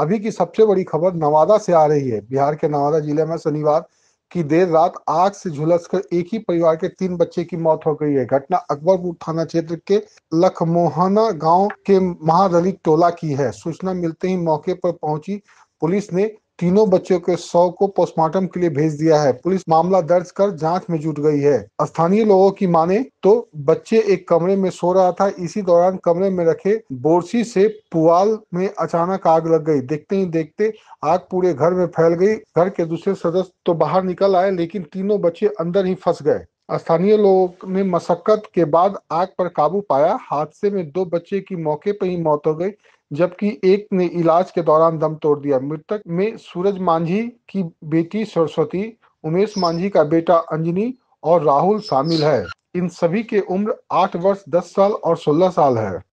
अभी की सबसे बड़ी खबर नवादा से आ रही है बिहार के नवादा जिले में शनिवार की देर रात आग से कर एक ही परिवार के तीन बच्चे की मौत हो गई है घटना अकबरपुर थाना क्षेत्र के लखमोहना गांव के महादलित टोला की है सूचना मिलते ही मौके पर पहुंची पुलिस ने तीनों बच्चों के शव को पोस्टमार्टम के लिए भेज दिया है पुलिस मामला दर्ज कर जांच में जुट गई है स्थानीय लोगों की माने तो बच्चे एक कमरे में सो रहा था इसी दौरान कमरे में रखे बोरसी से पुआल में अचानक आग लग गई देखते ही देखते आग पूरे घर में फैल गई घर के दूसरे सदस्य तो बाहर निकल आए लेकिन तीनों बच्चे अंदर ही फंस गए स्थानीय लोगों ने मशक्कत के बाद आग पर काबू पाया हादसे में दो बच्चे की मौके पर ही मौत हो गई जबकि एक ने इलाज के दौरान दम तोड़ दिया मृतक में सूरज मांझी की बेटी सरस्वती उमेश मांझी का बेटा अंजनी और राहुल शामिल है इन सभी के उम्र आठ वर्ष दस साल और सोलह साल है